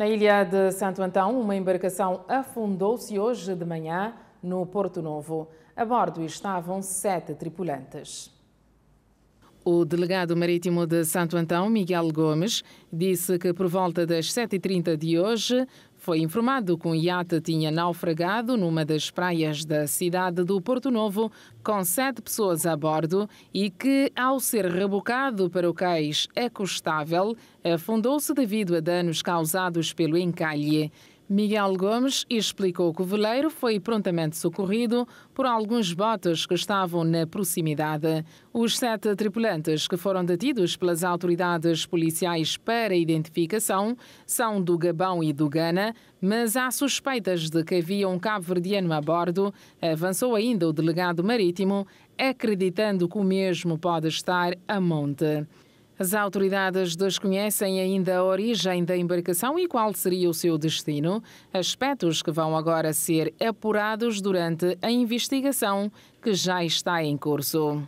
Na ilha de Santo Antão, uma embarcação afundou-se hoje de manhã no Porto Novo. A bordo estavam sete tripulantes. O delegado marítimo de Santo Antão, Miguel Gomes, disse que por volta das 7h30 de hoje, foi informado que um iate tinha naufragado numa das praias da cidade do Porto Novo, com sete pessoas a bordo, e que, ao ser rebocado para o é cais ecostável, afundou-se devido a danos causados pelo encalhe. Miguel Gomes explicou que o veleiro foi prontamente socorrido por alguns botes que estavam na proximidade. Os sete tripulantes que foram detidos pelas autoridades policiais para identificação são do Gabão e do Gana, mas há suspeitas de que havia um cabo-verdiano a bordo, avançou ainda o delegado marítimo, acreditando que o mesmo pode estar a monte. As autoridades desconhecem ainda a origem da embarcação e qual seria o seu destino, aspectos que vão agora ser apurados durante a investigação que já está em curso.